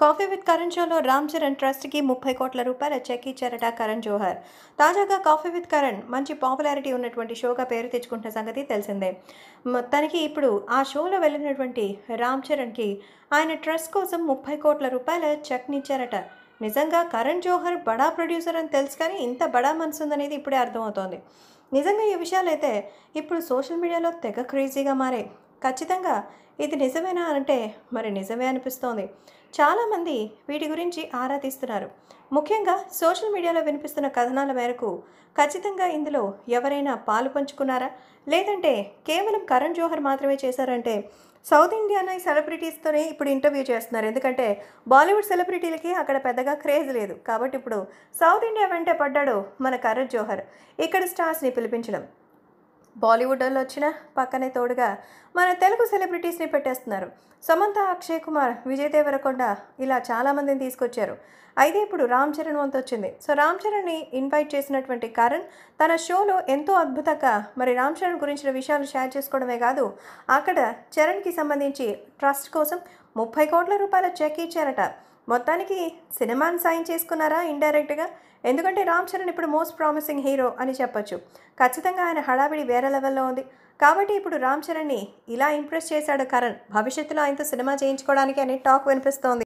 coffee with Karan షోలో రామ్ చరణ్ ట్రస్ట్కి ముప్పై కోట్ల రూపాయల చెక్ ఇచ్చారట కరణ్ జోహర్ తాజాగా కాఫీ విత్ కరణ్ మంచి పాపులారిటీ ఉన్నటువంటి షోగా పేరు తెచ్చుకుంటున్న సంగతి తెలిసిందే తనకి ఇప్పుడు ఆ షోలో వెళ్ళినటువంటి రామ్ చరణ్కి ఆయన ట్రస్ట్ కోసం ముప్పై కోట్ల రూపాయల చెక్నిచ్చారట నిజంగా కరణ్ జోహర్ బడా ప్రొడ్యూసర్ అని తెలుసు కానీ ఇంత బడా మనసు ఉందనేది ఇప్పుడే అర్థమవుతోంది నిజంగా ఈ విషయాలైతే ఇప్పుడు సోషల్ మీడియాలో తెగ క్రేజీగా మారాయి ఖచ్చితంగా ఇది నిజమేనా అంటే మరి నిజమే అనిపిస్తోంది చాలామంది వీటి గురించి ఆరా తీస్తున్నారు ముఖ్యంగా సోషల్ మీడియాలో వినిపిస్తున్న కథనాల మేరకు ఖచ్చితంగా ఇందులో ఎవరైనా పాలు పంచుకున్నారా లేదంటే కేవలం కరణ్ జోహర్ మాత్రమే చేశారంటే సౌత్ ఇండియాలో సెలబ్రిటీస్తోనే ఇప్పుడు ఇంటర్వ్యూ చేస్తున్నారు ఎందుకంటే బాలీవుడ్ సెలబ్రిటీలకి అక్కడ పెద్దగా క్రేజ్ లేదు కాబట్టి ఇప్పుడు సౌత్ ఇండియా వెంటే పడ్డాడు మన కరణ్ జోహర్ ఇక్కడ స్టార్స్ని పిలిపించడం బాలీవుడ్ వాళ్ళు వచ్చినా పక్కనే తోడుగా మన తెలుగు సెలబ్రిటీస్ని పెట్టేస్తున్నారు సమంత అక్షయ్ కుమార్ విజయ్ దేవరకొండ ఇలా చాలామందిని తీసుకొచ్చారు అయితే ఇప్పుడు రామ్ చరణ్ వంతు వచ్చింది సో రామ్ చరణ్ని ఇన్వైట్ చేసినటువంటి కరణ్ తన షోలో ఎంతో అద్భుతంగా మరి రామ్ చరణ్ గురించిన విషయాలు షేర్ చేసుకోవడమే కాదు అక్కడ చరణ్కి సంబంధించి ట్రస్ట్ కోసం ముప్పై కోట్ల రూపాయల చెక్ ఇచ్చారట మొత్తానికి సినిమాని సైన్ చేసుకున్నారా ఇండైరెక్ట్గా ఎందుకంటే రామ్ చరణ్ ఇప్పుడు మోస్ట్ ప్రామిసింగ్ హీరో అని చెప్పొచ్చు ఖచ్చితంగా ఆయన హడావిడి వేరే లెవెల్లో ఉంది కాబట్టి ఇప్పుడు రామ్ చరణ్ని ఇలా ఇంప్రెస్ చేశాడు కరణ్ భవిష్యత్తులో ఆయనతో సినిమా చేయించుకోవడానికి అనే టాక్ వినిపిస్తోంది